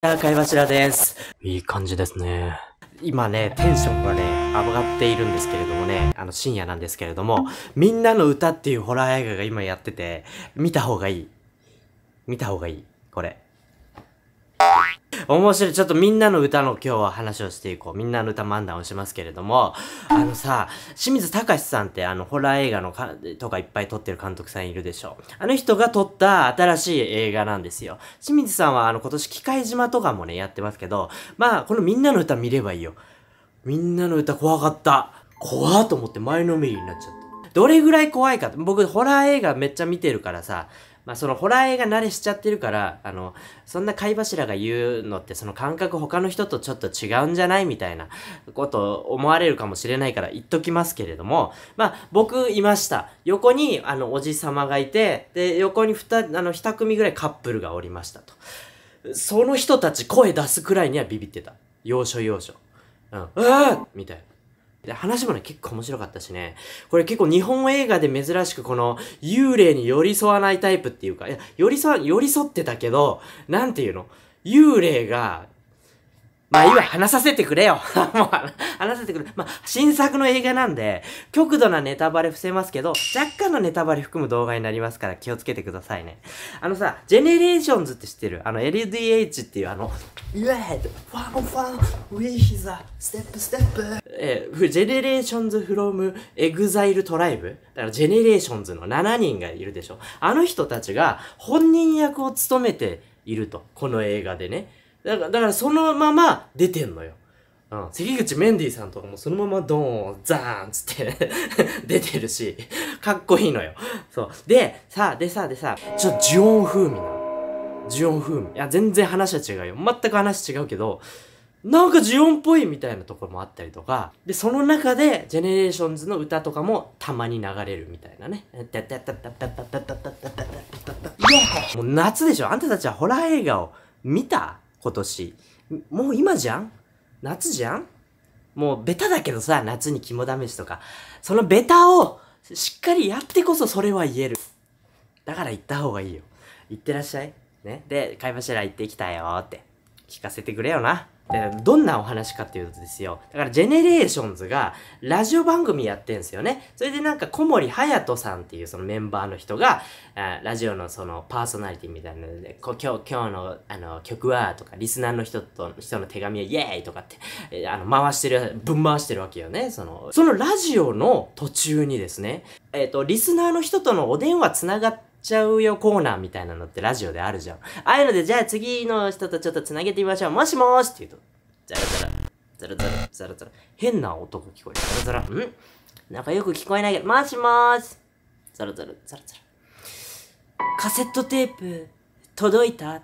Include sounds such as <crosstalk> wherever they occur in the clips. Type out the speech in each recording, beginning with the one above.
あ、貝柱です。いい感じですね。今ね、テンションがね、上がっているんですけれどもね、あの、深夜なんですけれども、みんなの歌っていうホラー映画が今やってて、見た方がいい。見た方がいい。これ。面白い。ちょっとみんなの歌の今日は話をしていこう。みんなの歌漫談をしますけれども、あのさ、清水隆さんってあの、ホラー映画のか、とかいっぱい撮ってる監督さんいるでしょ。あの人が撮った新しい映画なんですよ。清水さんはあの、今年機械島とかもね、やってますけど、まあ、このみんなの歌見ればいいよ。みんなの歌怖かった。怖っと思って前のめりになっちゃった。どれぐらい怖いかって、僕ホラー映画めっちゃ見てるからさ、まあ、そのホラー映画慣れしちゃってるから、あの、そんな貝柱が言うのってその感覚他の人とちょっと違うんじゃないみたいなこと思われるかもしれないから言っときますけれども、まあ、僕いました。横に、あの、おじ様がいて、で、横に二、あの、二組ぐらいカップルがおりましたと。その人たち声出すくらいにはビビってた。要所要所。うん、うわみたいな。で、話もね、結構面白かったしね。これ結構日本映画で珍しくこの幽霊に寄り添わないタイプっていうか、いや、寄り添、寄り添ってたけど、なんていうの幽霊がまあいいわ、話させてくれよ。<laughs> もう話せてくれ。まあ新作の映画なんで、極度なネタバレ伏せますけど、若干のネタバレ含む動画になりますから気をつけてくださいね。あのさ、ジェネレーションズって知ってるあの LDH っていうあの、イエーイファンファンウィーヒザステップステップえー、ジェネレーションズフロムエグザイルトライブだからジェネレーションズの7人がいるでしょ。あの人たちが本人役を務めていると。この映画でね。だからだからそのまま出てんのよ。うん、関口メンディーさんとかもそのままドーン、ザーンつって <laughs> 出てるし、かっこいいのよ。そう。で、さあ、でさあ、でさあ、ちょっとジュオン風味なの。ジュオン風味。いや、全然話は違うよ。全く話違うけど、なんかジュオンっぽいみたいなところもあったりとか、で、その中で、ジェネレーションズの歌とかもたまに流れるみたいなね。もう夏でしょあんたたちはホラー映画を見た今年。もう今じゃん夏じゃんもうベタだけどさ、夏に肝試しとか。そのベタをしっかりやってこそそれは言える。だから行った方がいいよ。行ってらっしゃい。ね。で、貝柱行ってきたよって。聞かせてくれよな。どんなお話かっていうとですよ。だから、ジェネレーションズが、ラジオ番組やってんすよね。それでなんか、小森隼人さんっていうそのメンバーの人が、あラジオのそのパーソナリティみたいなので、こ今日、今日のあの曲は、とか、リスナーの人と、人の手紙はイエーイとかって、えあの、回してる、ぶん回してるわけよね。その、そのラジオの途中にですね、えっ、ー、と、リスナーの人とのお電話つながって、ちゃうよコーナーみたいなのってラジオであるじゃん。ああいうので、じゃあ次の人とちょっとつなげてみましょう。もしもーしって言うと、ザラザラ、ザラザラ、ザラザラ、変な音が聞こえる。ザラザラ、んなんかよく聞こえないけど、もしもーしザラザラ、ザラザラ。カセットテープ、届いた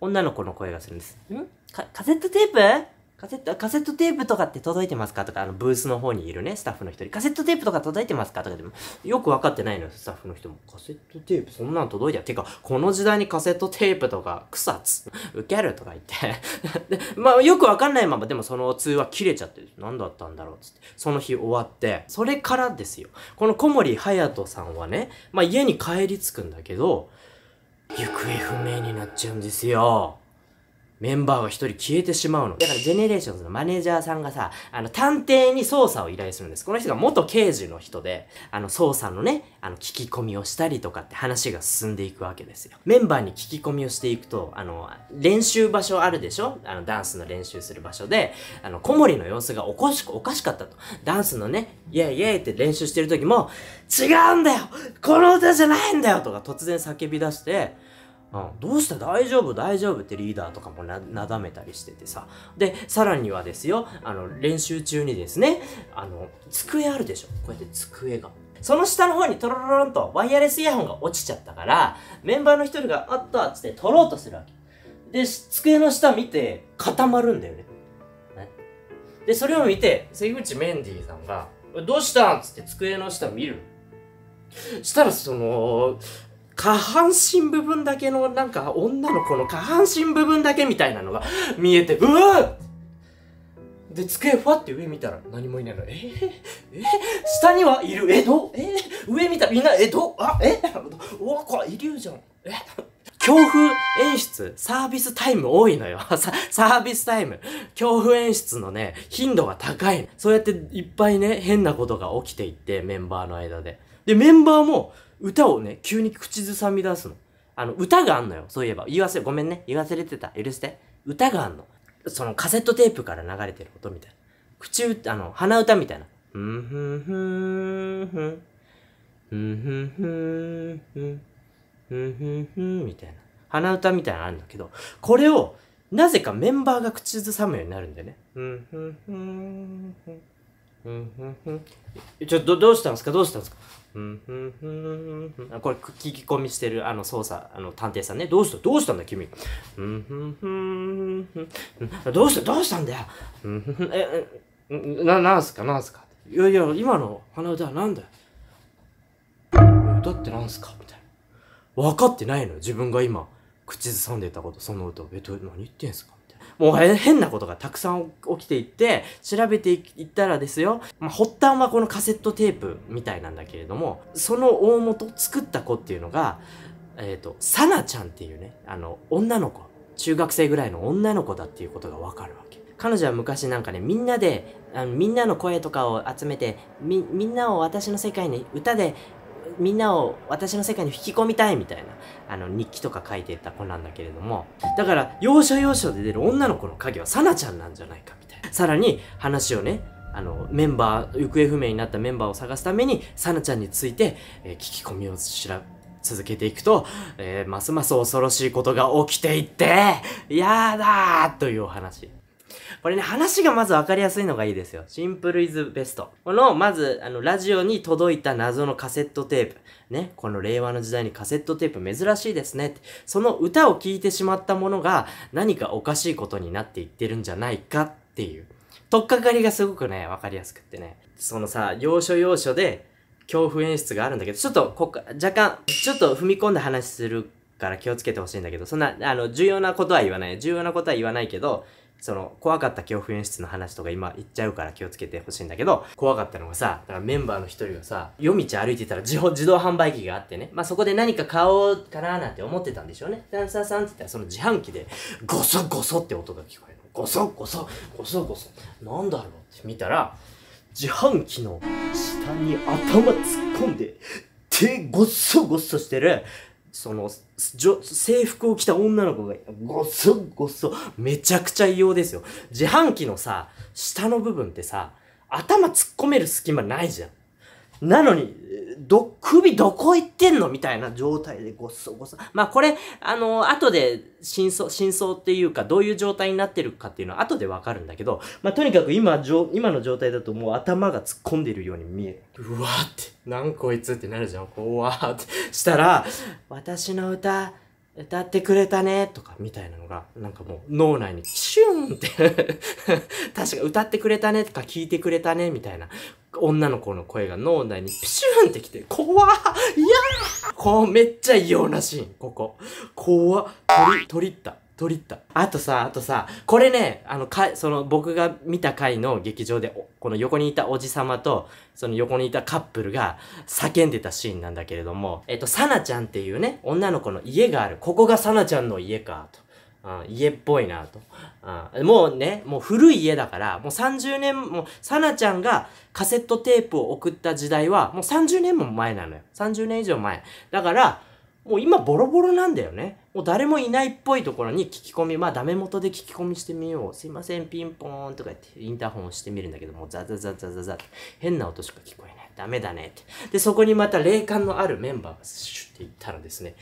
女の子の声がするんです。んカセットテープカセット、カセットテープとかって届いてますかとか、あの、ブースの方にいるね、スタッフの人に、カセットテープとか届いてますかとかでも、よくわかってないのよ、スタッフの人も。カセットテープ、そんなん届いてってか、この時代にカセットテープとか、草つ、受けるとか言って <laughs> で、まあ、よくわかんないまま、でもその通話切れちゃって何だったんだろう、つって。その日終わって、それからですよ。この小森隼人さんはね、まあ、家に帰り着くんだけど、行方不明になっちゃうんですよ。メンバーが1人消えてしまうの。だから、ジェネレーションズのマネージャーさんがさ、あの、探偵に捜査を依頼するんです。この人が元刑事の人で、あの、捜査のね、あの、聞き込みをしたりとかって話が進んでいくわけですよ。メンバーに聞き込みをしていくと、あの、練習場所あるでしょあの、ダンスの練習する場所で、あの、小森の様子がおかしおかしかったと。ダンスのね、イェイイェイって練習してる時も、違うんだよこの歌じゃないんだよとか突然叫び出して、うん、どうした大丈夫大丈夫ってリーダーとかもななだめたりしててさでさらにはですよあの練習中にですねあの机あるでしょこうやって机がその下の方にトロロロンとワイヤレスイヤホンが落ちちゃったからメンバーの一人が「あった」っつって取ろうとするわけで机の下見て固まるんだよねねでそれを見て関口メンディーさんが「どうしたん?」っつって机の下見るしたらその下半身部分だけの、なんか女の子の下半身部分だけみたいなのが見えて、うわで、机ふわって上見たら何もいないの。えー、えー、下にはいる。え、どえー、上見たらんなえ、どあ、えうわ、これイリュージョン。え恐怖演出、サービスタイム多いのよ。サ、サービスタイム。恐怖演出のね、頻度が高い。そうやっていっぱいね、変なことが起きていって、メンバーの間で。で、メンバーも歌をね、急に口ずさみ出すの。あの、歌があんのよ。そういえば。言わせ、ごめんね。言わせれてた。許して。歌があんの。そのカセットテープから流れてる音みたいな。口歌、あの、鼻歌みたいな。ふんふんふんふん。ふんふんふんふん。ふんふんふんみたいな。鼻歌みたいなのあるんだけど、これを、なぜかメンバーが口ずさむようになるんだよね。んふんふんふん。ちょっとどうしたんですかどうしたんですかこれ聞き込みしてるあの捜査あの探偵さんねどうしたどうしたんだ君どうしたどうしたんだよえななんすかなんすかいやいや今の鼻歌はなんだよ歌ってなんすかみたいな分かってないの自分が今口ずさんでたことその歌えっと何言ってんすかもう変なことがたくさん起きていって調べていったらですよ、まあ、発端はこのカセットテープみたいなんだけれどもその大元作った子っていうのがえっ、ー、とサナちゃんっていうねあの女の子中学生ぐらいの女の子だっていうことがわかるわけ彼女は昔なんかねみんなであのみんなの声とかを集めてみみんなを私の世界に歌でみんなを私の世界に引き込みたいみたいなあの日記とか書いてた子なんだけれどもだから要所要所で出る女の子の影はサナちゃんなんじゃないかみたいなさらに話をねあのメンバー行方不明になったメンバーを探すためにさなちゃんについて、えー、聞き込みを調ら続けていくと、えー、ますます恐ろしいことが起きていって、やだーというお話。これね、話がまず分かりやすいのがいいですよ。シンプルイズベスト。この、まず、あの、ラジオに届いた謎のカセットテープ。ね、この令和の時代にカセットテープ珍しいですねって。その歌を聴いてしまったものが何かおかしいことになっていってるんじゃないかっていう。とっかかりがすごくね、分かりやすくってね。そのさ、要所要所で恐怖演出があるんだけど、ちょっとここ若干、ちょっと踏み込んで話するから気をつけてほしいんだけど、そんな、あの、重要なことは言わない。重要なことは言わないけど、その、怖かった恐怖演出の話とか今言っちゃうから気をつけてほしいんだけど、怖かったのがさ、だからメンバーの一人がさ、夜道歩いてたら自自動販売機があってね、まあ、そこで何か買おうかななんて思ってたんでしょうね。ダンサーさんって言ったらその自販機で、ゴソゴソって音が聞こえるの。ゴソゴソ、ゴソゴソ、なんだろうって見たら、自販機の下に頭突っ込んで、手ゴソゴソしてるその制服を着た女の子がごっそごっそめちゃくちゃ異様ですよ自販機のさ下の部分ってさ頭突っ込める隙間ないじゃんなのに、ど、首どこ行ってんのみたいな状態でごっそごそ。まあこれ、あの、後で真相、真相っていうか、どういう状態になってるかっていうのは後でわかるんだけど、まあとにかく今、今の状態だともう頭が突っ込んでるように見える。うわって、なんこいつってなるじゃん。こわーって。したら、私の歌、歌ってくれたねとかみたいなのがなんかもう脳内にシューンって <laughs> 確か歌ってくれたねとか聞いてくれたねみたいな女の子の声が脳内にピシューンってきて怖っいやーこうめっちゃ異様なシーンここ怖っ鳥鳥った取りっあとさ、あとさ、これね、あの、か、その、僕が見た回の劇場で、この横にいたおじさまと、その横にいたカップルが叫んでたシーンなんだけれども、えっと、サナちゃんっていうね、女の子の家がある。ここがサナちゃんの家か、と。うん、家っぽいなと、うん。もうね、もう古い家だから、もう30年、もう、さなちゃんがカセットテープを送った時代は、もう30年も前なのよ。30年以上前。だから、もう今ボロボロなんだよね。誰もいないっぽいところに聞き込み、まあダメ元で聞き込みしてみよう。すいません、ピンポーンとか言ってインターホンをしてみるんだけど、もうザザザザザザって変な音しか聞こえない。ダメだねって。で、そこにまた霊感のあるメンバーがシュッて行ったらですね、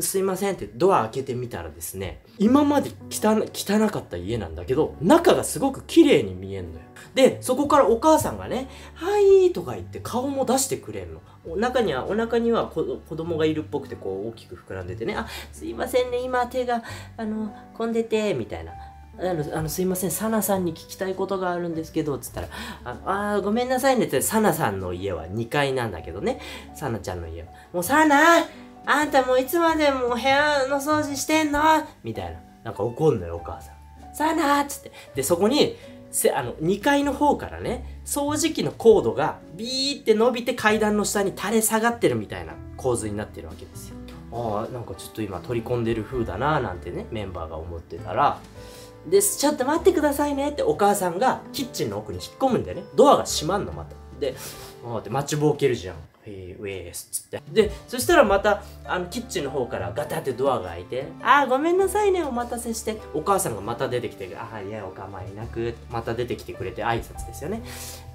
すいませんってドア開けてみたらですね、今まで汚汚かった家なんだけど、中がすごく綺麗に見えんのよ。で、そこからお母さんがね、はいとか言って顔も出してくれるの。中には、お腹には子供がいるっぽくてこう大きく膨らんでてね、あ、すいませんね、今手が、あの、混んでて、みたいな。あのあのすいません、サナさんに聞きたいことがあるんですけど、つったら、ああ、ごめんなさいねって、サナさんの家は2階なんだけどね、サナちゃんの家は。もうサナあんたもういつまでも部屋の掃除してんのみたいな。なんか怒んのよ、お母さん。サナーっつって。で、そこに、せあの2階の方からね掃除機のコードがビーって伸びて階段の下に垂れ下がってるみたいな構図になってるわけですよああなんかちょっと今取り込んでる風だなーなんてねメンバーが思ってたらで、ちょっと待ってくださいねってお母さんがキッチンの奥に引っ込むんだよね。ドアが閉まんの、また。で、待って待ちぼうけるじゃん。えー、ウェースっつって。で、そしたらまた、あの、キッチンの方からガタってドアが開いて、あー、ごめんなさいね、お待たせして。お母さんがまた出てきて、あー、いや、お構いなく、また出てきてくれて挨拶ですよね。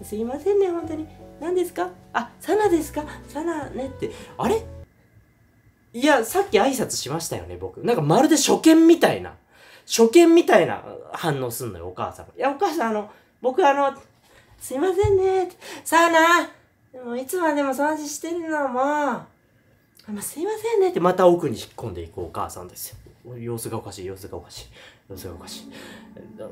すいませんね、本当に。何ですかあ、サナですかサナねって。あれいや、さっき挨拶しましたよね、僕。なんかまるで初見みたいな。初見みたいな反応すんのよ、お母さんいや、お母さん、あの、僕あの、すいませんね。さあな、でもいつまでも掃除してるのも、まあ、すいませんねってまた奥に引っ込んでいくお母さんですよ。様子がおかしい、様子がおかしい、様子がおかし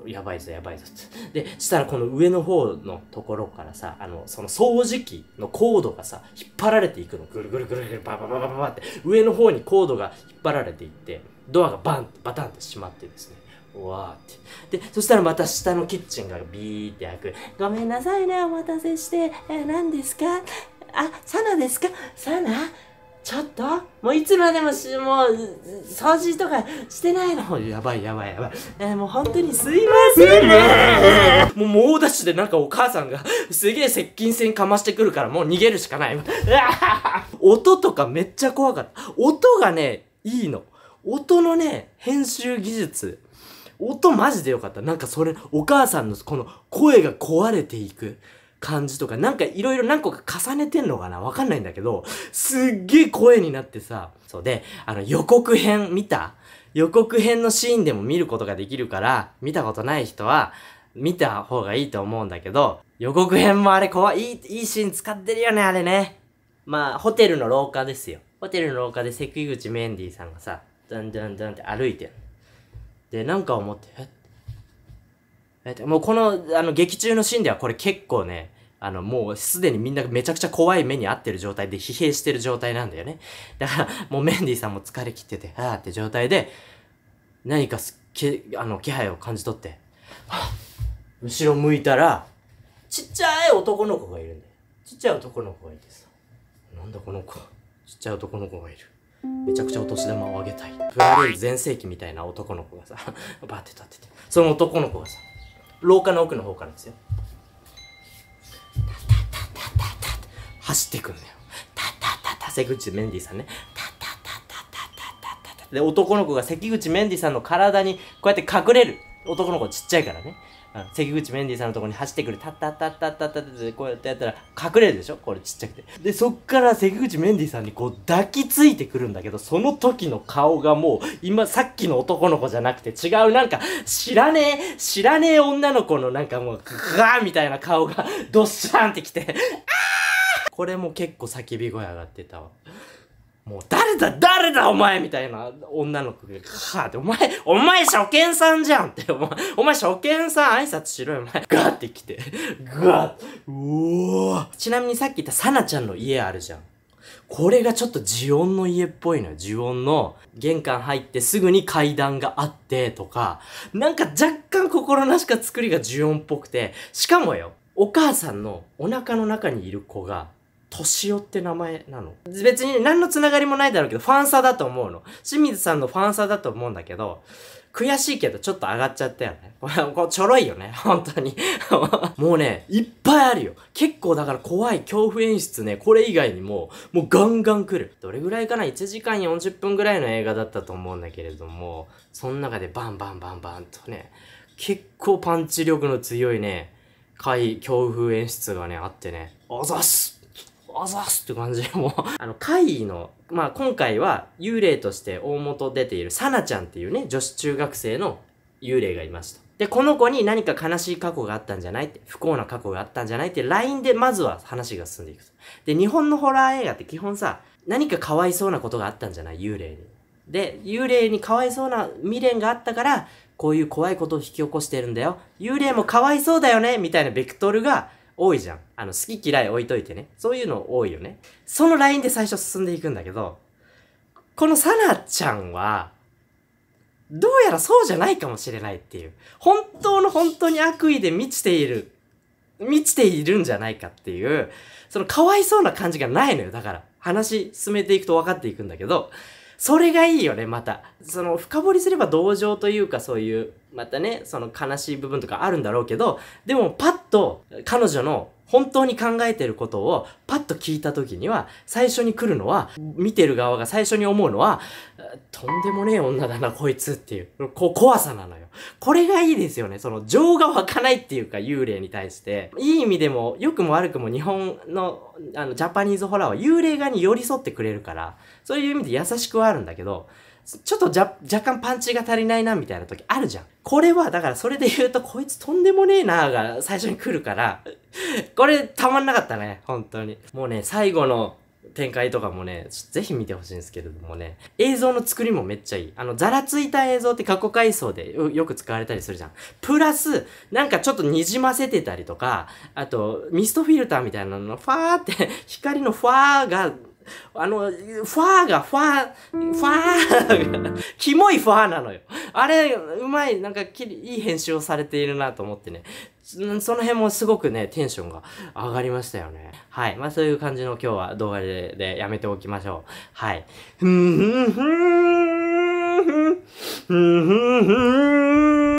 い。やばいぞ、やばいぞって。で、したらこの上の方のところからさ、あの、その掃除機のコードがさ、引っ張られていくの。ぐるぐるぐるぐる、ばばばばばって、上の方にコードが引っ張られていって、ドアがバンバタンて閉まってですねわーってでそしたらまた下のキッチンがビーって開く「ごめんなさいねお待たせしてえ何ですかあサナですかサナちょっともういつまでもし、もう、掃除とかしてないの。やばいやばいやばい。えー、もう本当にすいませんね。もう猛ダッシュでなんかお母さんがすげえ接近戦かましてくるからもう逃げるしかない。音とかめっちゃ怖かった。音がね、いいの。音のね、編集技術。音マジでよかった。なんかそれ、お母さんのこの声が壊れていく感じとか、なんかいろいろ何個か重ねてんのかなわかんないんだけど、すっげえ声になってさ。そうで、あの予告編見た予告編のシーンでも見ることができるから、見たことない人は、見た方がいいと思うんだけど、予告編もあれ怖い、いい、いいシーン使ってるよね、あれね。まあ、ホテルの廊下ですよ。ホテルの廊下で関口メンディーさんがさ、だんだんだんって歩いてでなんか思ってえってもうこのあの劇中のシーンではこれ結構ねあの、もうすでにみんなめちゃくちゃ怖い目に遭ってる状態で疲弊してる状態なんだよね。だから、もうメンディーさんも疲れ切ってて、はぁって状態で、何かすけ、あの、気配を感じ取って、は後ろ向いたら、ちっちゃい男の子がいるんだよ。ちっちゃい男の子がいてさ、なんだこの子。ちっちゃい男の子がいる。めちゃくちゃお年玉をあげたい。プラレール全盛期みたいな男の子がさ、<laughs> バーって立ってて。その男の子がさ、廊下の奥の方からですよ。走ってくんだよ。タタタた、関口メンディーさんね。タタタタタタタタタ。で、男の子が関口メンディーさんの体にこうやって隠れる。男の子ちっちゃいからね、あの関口メンディーさんのところに走ってくる、タッタッタッタッタッタッってこうやってやったら隠れるでしょこれちっちゃくて。で、そっから関口メンディーさんにこう抱きついてくるんだけど、その時の顔がもう、今、さっきの男の子じゃなくて違う、なんか、知らねえ、知らねえ女の子のなんかもう、ガーみたいな顔が、どっしゃんってきて、あーこれも結構叫び声上がってたわ。もう誰だ誰だお前みたいな女の子が、はぁって、お前、お前初見さんじゃんって、お前、お前初見さん挨拶しろよ、お前。ガーって来て、ガーって、うおー。ちなみにさっき言ったサナちゃんの家あるじゃん。これがちょっと呪音の家っぽいのよ。呪音の玄関入ってすぐに階段があってとか、なんか若干心なしか作りが呪音っぽくて、しかもよ、お母さんのお腹の中にいる子が、年寄って名前なの別に何のつながりもないだろうけど、ファンサだと思うの。清水さんのファンサだと思うんだけど、悔しいけどちょっと上がっちゃったよね。<laughs> これ、ちょろいよね。本当に。<laughs> もうね、いっぱいあるよ。結構だから怖い恐怖演出ね、これ以外にも、もうガンガン来る。どれぐらいかな ?1 時間40分ぐらいの映画だったと思うんだけれども、その中でバンバンバンバンとね、結構パンチ力の強いね、怪恐怖演出がね、あってね、あざっすあざすって感じで、<laughs> もうあの、怪異の、まあ、今回は幽霊として大元出ているサナちゃんっていうね、女子中学生の幽霊がいました。で、この子に何か悲しい過去があったんじゃないって、不幸な過去があったんじゃないって、LINE でまずは話が進んでいく。で、日本のホラー映画って基本さ、何かかわいそうなことがあったんじゃない幽霊に。で、幽霊にかわいそうな未練があったから、こういう怖いことを引き起こしてるんだよ。幽霊もかわいそうだよねみたいなベクトルが、多いじゃん。あの、好き嫌い置いといてね。そういうの多いよね。そのラインで最初進んでいくんだけど、このサナちゃんは、どうやらそうじゃないかもしれないっていう。本当の本当に悪意で満ちている。満ちているんじゃないかっていう、そのかわいそうな感じがないのよ。だから、話進めていくと分かっていくんだけど、それがいいよね、また。その、深掘りすれば同情というか、そういう、またね、その悲しい部分とかあるんだろうけど、でも、パッと、彼女の本当に考えてることをパッと聞いた時には、最初に来るのは、見てる側が最初に思うのは、とんでもねえ女だな、こいつっていう、こ怖さなのよ。これがいいですよね。その、情が湧かないっていうか、幽霊に対して。いい意味でも、良くも悪くも日本の、あの、ジャパニーズホラーは幽霊側に寄り添ってくれるから、そういう意味で優しくはあるんだけど、ちょっと若干パンチが足りないなみたいな時あるじゃん。これはだからそれで言うとこいつとんでもねえなーが最初に来るからこれたまんなかったね、本当に。もうね、最後の展開とかもね、ぜひ見てほしいんですけれどもね、映像の作りもめっちゃいい。あの、ざらついた映像って過去回想でよく使われたりするじゃん。プラス、なんかちょっとにじませてたりとか、あと、ミストフィルターみたいなのの、ファーって、<laughs> 光のファーがあの、ファーが、ファー、ファーが、キモいファーなのよ。あれ、うまい、なんかき、いい編集をされているなと思ってね。その辺もすごくね、テンションが上がりましたよね。はい。まあそういう感じの今日は動画ででやめておきましょう。はい。ふんふんふんふんふんふん